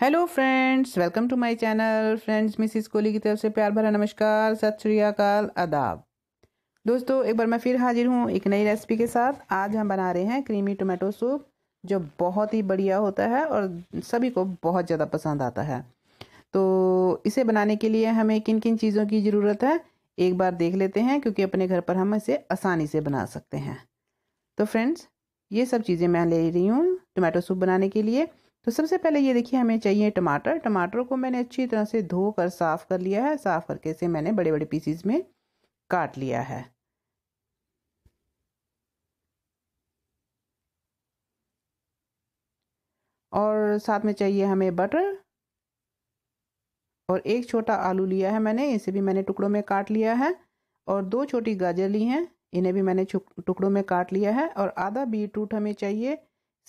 hello friends welcome to my channel friends mrs Kohli की तरफ से प्यार भरा नमस्कार सत श्री अकाल आदाब दोस्तों एक बार मैं फिर हाजिर हूँ एक नई रेसिपी के साथ आज हम बना रहे हैं क्रीमी टोमेटो सूप जो बहुत ही बढ़िया होता है और सभी को बहुत ज़्यादा पसंद आता है तो इसे बनाने के लिए हमें किन किन चीज़ों की ज़रूरत है एक बार देख लेते हैं क्योंकि अपने घर पर हम इसे आसानी से बना सकते हैं तो फ्रेंड्स ये सब चीज़ें मैं ले रही हूँ टोमेटो सूप बनाने के लिए तो सबसे पहले ये देखिए हमें चाहिए टमाटर टमाटर को मैंने अच्छी तरह से धो कर साफ़ कर लिया है साफ़ करके इसे मैंने बड़े बड़े पीसीज में काट लिया है और साथ में चाहिए हमें बटर और एक छोटा आलू लिया है मैंने इसे भी मैंने टुकड़ों में काट लिया है और दो छोटी गाजर ली हैं इन्हें भी मैंने टुकड़ों में काट लिया है और आधा बीट रूट हमें चाहिए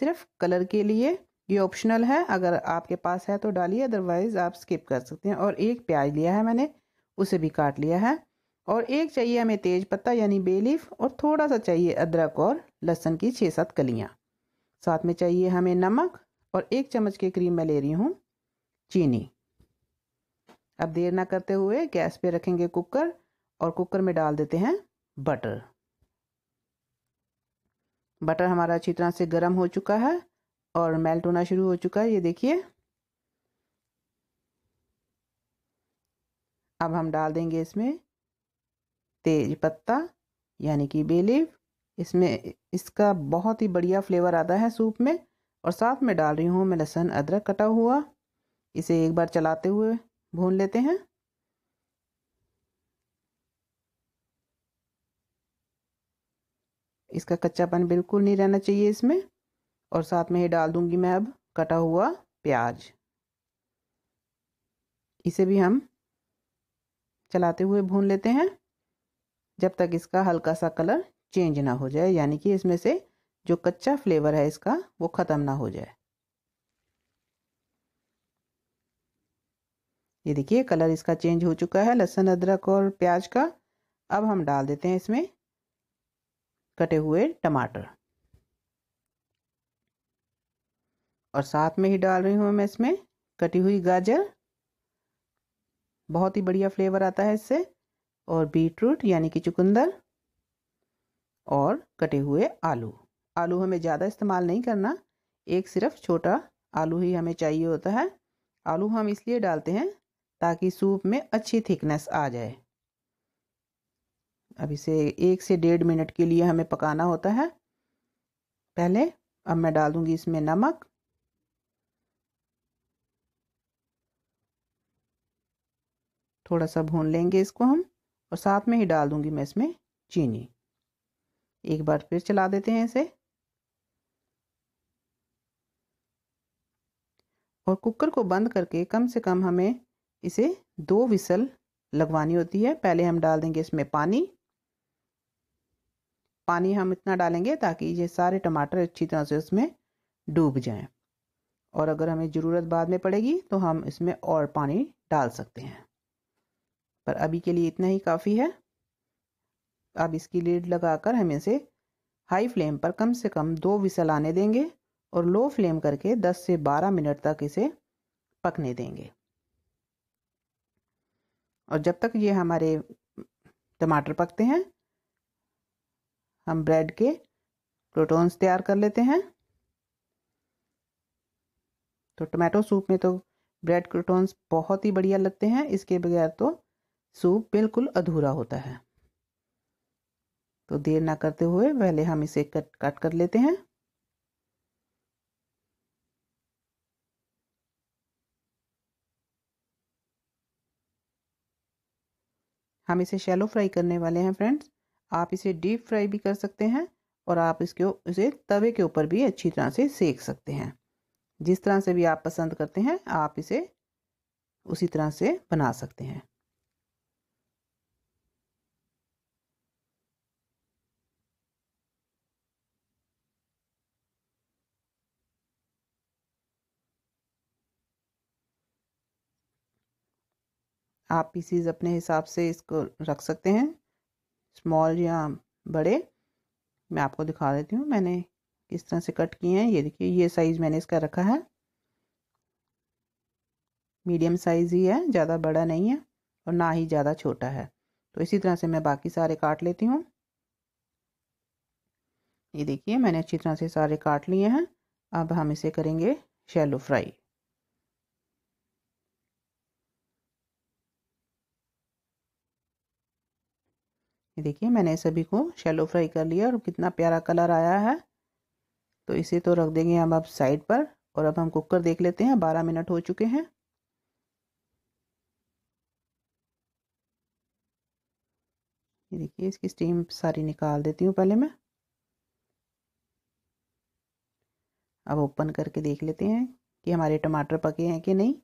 सिर्फ कलर के लिए ये ऑप्शनल है अगर आपके पास है तो डालिए अदरवाइज आप स्किप कर सकते हैं और एक प्याज लिया है मैंने उसे भी काट लिया है और एक चाहिए हमें तेज पत्ता यानी बेलीफ और थोड़ा सा चाहिए अदरक और लहसन की छः सात कलियाँ साथ में चाहिए हमें नमक और एक चम्मच के क्रीम मैं ले रही हूँ चीनी अब देर ना करते हुए गैस पे रखेंगे कुकर और कुकर में डाल देते हैं बटर बटर हमारा अच्छी तरह से गर्म हो चुका है और मेल्ट होना शुरू हो चुका है ये देखिए अब हम डाल देंगे इसमें तेज पत्ता यानी कि बेलीव इसमें इसका बहुत ही बढ़िया फ्लेवर आता है सूप में और साथ में डाल रही हूँ मैं लहसुन अदरक कटा हुआ इसे एक बार चलाते हुए भून लेते हैं इसका कच्चापन बिल्कुल नहीं रहना चाहिए इसमें और साथ में ही डाल दूंगी मैं अब कटा हुआ प्याज इसे भी हम चलाते हुए भून लेते हैं जब तक इसका हल्का सा कलर चेंज ना हो जाए यानी कि इसमें से जो कच्चा फ्लेवर है इसका वो ख़त्म ना हो जाए ये देखिए कलर इसका चेंज हो चुका है लहसुन अदरक और प्याज का अब हम डाल देते हैं इसमें कटे हुए टमाटर और साथ में ही डाल रही हूँ मैं इसमें कटी हुई गाजर बहुत ही बढ़िया फ्लेवर आता है इससे और बीटरूट यानी कि चुकंदर और कटे हुए आलू आलू हमें ज़्यादा इस्तेमाल नहीं करना एक सिर्फ छोटा आलू ही हमें चाहिए होता है आलू हम इसलिए डालते हैं ताकि सूप में अच्छी थिकनेस आ जाए अब इसे एक से डेढ़ मिनट के लिए हमें पकाना होता है पहले अब मैं डाल दूंगी इसमें नमक थोड़ा सा भून लेंगे इसको हम और साथ में ही डाल दूंगी मैं इसमें चीनी एक बार फिर चला देते हैं इसे और कुकर को बंद करके कम से कम हमें इसे दो विसल लगवानी होती है पहले हम डाल देंगे इसमें पानी पानी हम इतना डालेंगे ताकि ये सारे टमाटर अच्छी तरह से उसमें डूब जाएं और अगर हमें ज़रूरत बाद में पड़ेगी तो हम इसमें और पानी डाल सकते हैं पर अभी के लिए इतना ही काफ़ी है अब इसकी लीड लगाकर हम इसे हाई फ्लेम पर कम से कम दो विसल आने देंगे और लो फ्लेम करके 10 से 12 मिनट तक इसे पकने देंगे और जब तक ये हमारे टमाटर पकते हैं हम ब्रेड के क्रोटोन्स तैयार कर लेते हैं तो टमाटो सूप में तो ब्रेड क्रोटोन्स बहुत ही बढ़िया लगते हैं इसके बगैर तो सूप बिल्कुल अधूरा होता है तो देर ना करते हुए पहले हम इसे कट कट कर लेते हैं हम इसे शैलो फ्राई करने वाले हैं फ्रेंड्स आप इसे डीप फ्राई भी कर सकते हैं और आप इसके इसे तवे के ऊपर भी अच्छी तरह से सेक सकते हैं जिस तरह से भी आप पसंद करते हैं आप इसे उसी तरह से बना सकते हैं आप पीसीज अपने हिसाब से इसको रख सकते हैं स्मॉल या बड़े मैं आपको दिखा देती हूँ मैंने किस तरह से कट किए हैं ये देखिए ये साइज़ मैंने इसका रखा है मीडियम साइज़ ही है ज़्यादा बड़ा नहीं है और ना ही ज़्यादा छोटा है तो इसी तरह से मैं बाकी सारे काट लेती हूँ ये देखिए मैंने अच्छी तरह से सारे काट लिए हैं अब हम इसे करेंगे शैलो फ्राई ये देखिए मैंने सभी को शैलो फ्राई कर लिया और कितना प्यारा कलर आया है तो इसे तो रख देंगे हम अब साइड पर और अब हम कुकर देख लेते हैं बारह मिनट हो चुके हैं ये देखिए इसकी स्टीम सारी निकाल देती हूँ पहले मैं अब ओपन करके देख लेते हैं कि हमारे टमाटर पके हैं कि नहीं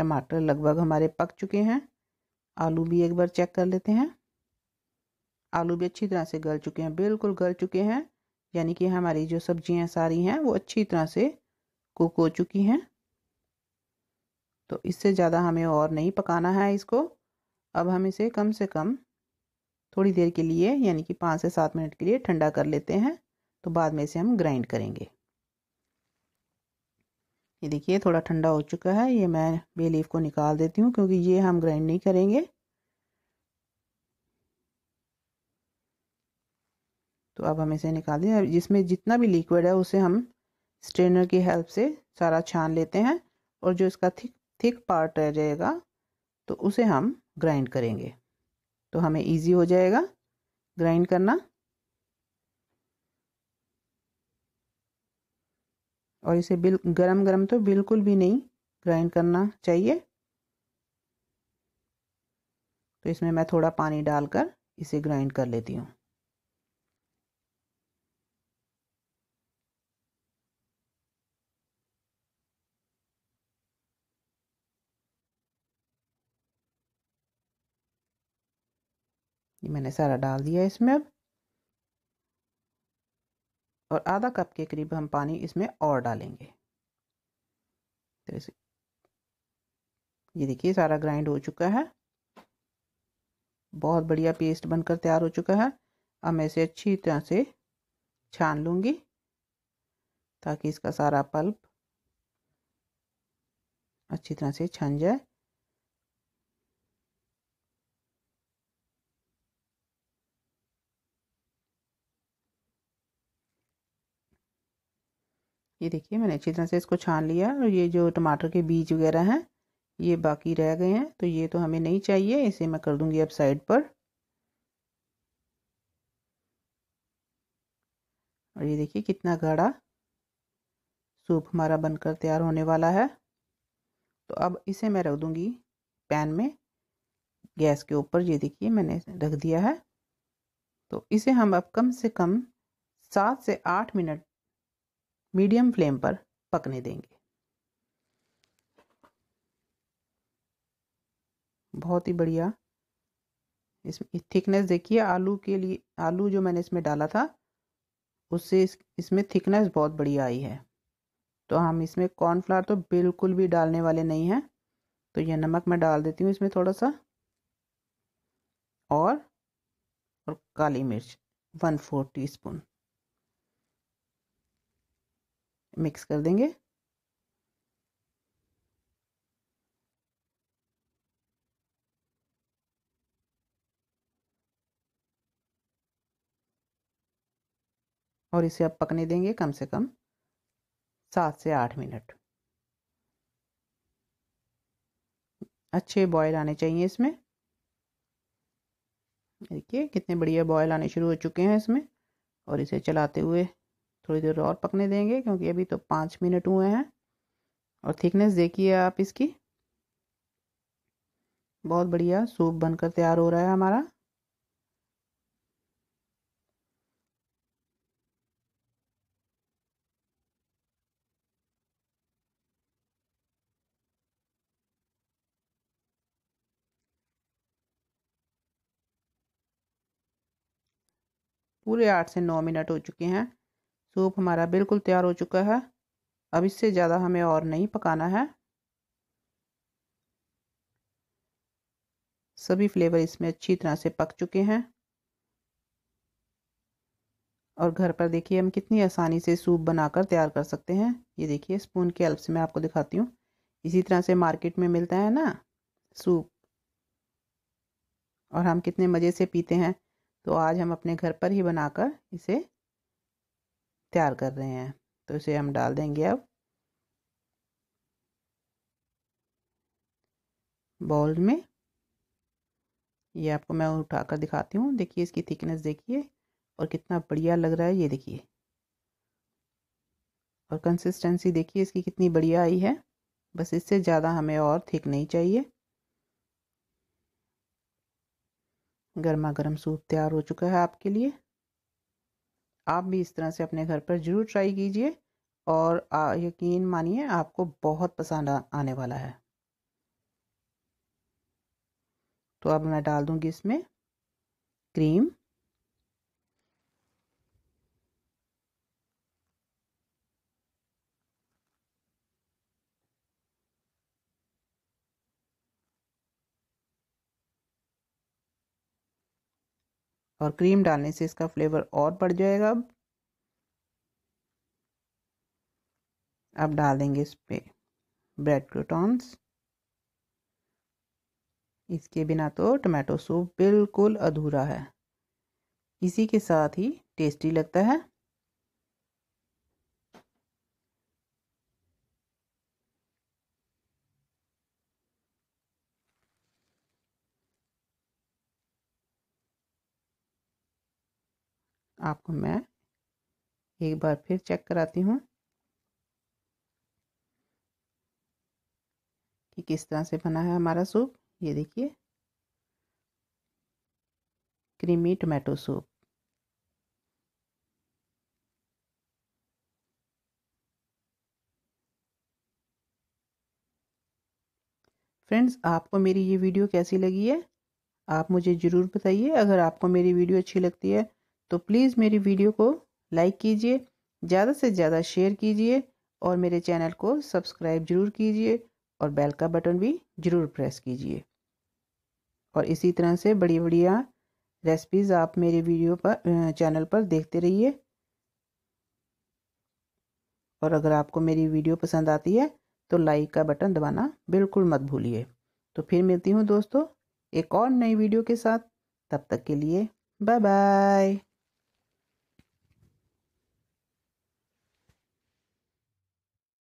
टमाटर लगभग हमारे पक चुके हैं आलू भी एक बार चेक कर लेते हैं आलू भी अच्छी तरह से गल चुके हैं बिल्कुल गल चुके हैं यानी कि हमारी जो सब्जियां सारी हैं वो अच्छी तरह से कुक हो चुकी हैं तो इससे ज़्यादा हमें और नहीं पकाना है इसको अब हम इसे कम से कम थोड़ी देर के लिए यानी कि पाँच से सात मिनट के लिए ठंडा कर लेते हैं तो बाद में इसे हम ग्राइंड करेंगे ये देखिए थोड़ा ठंडा हो चुका है ये मैं बे लीफ को निकाल देती हूँ क्योंकि ये हम ग्राइंड नहीं करेंगे तो अब हम इसे निकाल दें जिसमें जितना भी लिक्विड है उसे हम स्ट्रेनर की हेल्प से सारा छान लेते हैं और जो इसका थिक थिक पार्ट रह जाएगा तो उसे हम ग्राइंड करेंगे तो हमें इजी हो जाएगा ग्राइंड करना और इसे बिल गरम गरम तो बिल्कुल भी नहीं ग्राइंड करना चाहिए तो इसमें मैं थोड़ा पानी डालकर इसे ग्राइंड कर लेती हूँ मैंने सारा डाल दिया इसमें अब और आधा कप के करीब हम पानी इसमें और डालेंगे तो ये देखिए सारा ग्राइंड हो चुका है बहुत बढ़िया पेस्ट बनकर तैयार हो चुका है अब मैं इसे अच्छी तरह से छान लूँगी ताकि इसका सारा पल्प अच्छी तरह से छन जाए ये देखिए मैंने अच्छी तरह से इसको छान लिया और ये जो टमाटर के बीज वगैरह हैं ये बाकी रह गए हैं तो ये तो हमें नहीं चाहिए इसे मैं कर दूंगी अब साइड पर और ये देखिए कितना गाढ़ा सूप हमारा बनकर तैयार होने वाला है तो अब इसे मैं रख दूंगी पैन में गैस के ऊपर ये देखिए मैंने रख दिया है तो इसे हम अब कम से कम सात से आठ मिनट मीडियम फ्लेम पर पकने देंगे बहुत ही बढ़िया इस थिकनेस देखिए आलू के लिए आलू जो मैंने इसमें डाला था उससे इस, इसमें थिकनेस बहुत बढ़िया आई है तो हम इसमें कॉर्नफ्लावर तो बिल्कुल भी डालने वाले नहीं हैं तो यह नमक मैं डाल देती हूँ इसमें थोड़ा सा और और काली मिर्च वन फोर टीस्पून मिक्स कर देंगे और इसे आप पकने देंगे कम से कम सात से आठ मिनट अच्छे बॉयल आने चाहिए इसमें देखिए कितने बढ़िया बॉयल आने शुरू हो चुके हैं इसमें और इसे चलाते हुए थोड़ी देर और पकने देंगे क्योंकि अभी तो पाँच मिनट हुए हैं और थिकनेस देखिए आप इसकी बहुत बढ़िया सूप बनकर तैयार हो रहा है हमारा पूरे आठ से नौ मिनट हो चुके हैं सूप हमारा बिल्कुल तैयार हो चुका है अब इससे ज़्यादा हमें और नहीं पकाना है सभी फ्लेवर इसमें अच्छी तरह से पक चुके हैं और घर पर देखिए हम कितनी आसानी से सूप बनाकर तैयार कर सकते हैं ये देखिए स्पून के हेल्प से मैं आपको दिखाती हूँ इसी तरह से मार्केट में मिलता है ना सूप और हम कितने मज़े से पीते हैं तो आज हम अपने घर पर ही बनाकर इसे तैयार कर रहे हैं तो इसे हम डाल देंगे अब बॉल में ये आपको मैं उठाकर दिखाती हूँ देखिए इसकी थिकनेस देखिए और कितना बढ़िया लग रहा है ये देखिए और कंसिस्टेंसी देखिए इसकी कितनी बढ़िया आई है बस इससे ज़्यादा हमें और थिक नहीं चाहिए गर्मा गर्म सूप तैयार हो चुका है आपके लिए आप भी इस तरह से अपने घर पर जरूर ट्राई कीजिए और आ, यकीन मानिए आपको बहुत पसंद आने वाला है तो अब मैं डाल दूंगी इसमें क्रीम और क्रीम डालने से इसका फ्लेवर और बढ़ जाएगा अब अब डाल देंगे इस पर ब्रेड क्रूटॉन्स इसके बिना तो टमाटो सूप बिल्कुल अधूरा है इसी के साथ ही टेस्टी लगता है आपको मैं एक बार फिर चेक कराती हूँ कि किस तरह से बना है हमारा सूप ये देखिए क्रीमी टोमेटो सूप फ्रेंड्स आपको मेरी ये वीडियो कैसी लगी है आप मुझे ज़रूर बताइए अगर आपको मेरी वीडियो अच्छी लगती है तो प्लीज़ मेरी वीडियो को लाइक कीजिए ज़्यादा से ज़्यादा शेयर कीजिए और मेरे चैनल को सब्सक्राइब जरूर कीजिए और बेल का बटन भी ज़रूर प्रेस कीजिए और इसी तरह से बड़ी बढ़िया रेसिपीज़ आप मेरे वीडियो पर चैनल पर देखते रहिए और अगर आपको मेरी वीडियो पसंद आती है तो लाइक का बटन दबाना बिल्कुल मत भूलिए तो फिर मिलती हूँ दोस्तों एक और नई वीडियो के साथ तब तक के लिए बाय बाय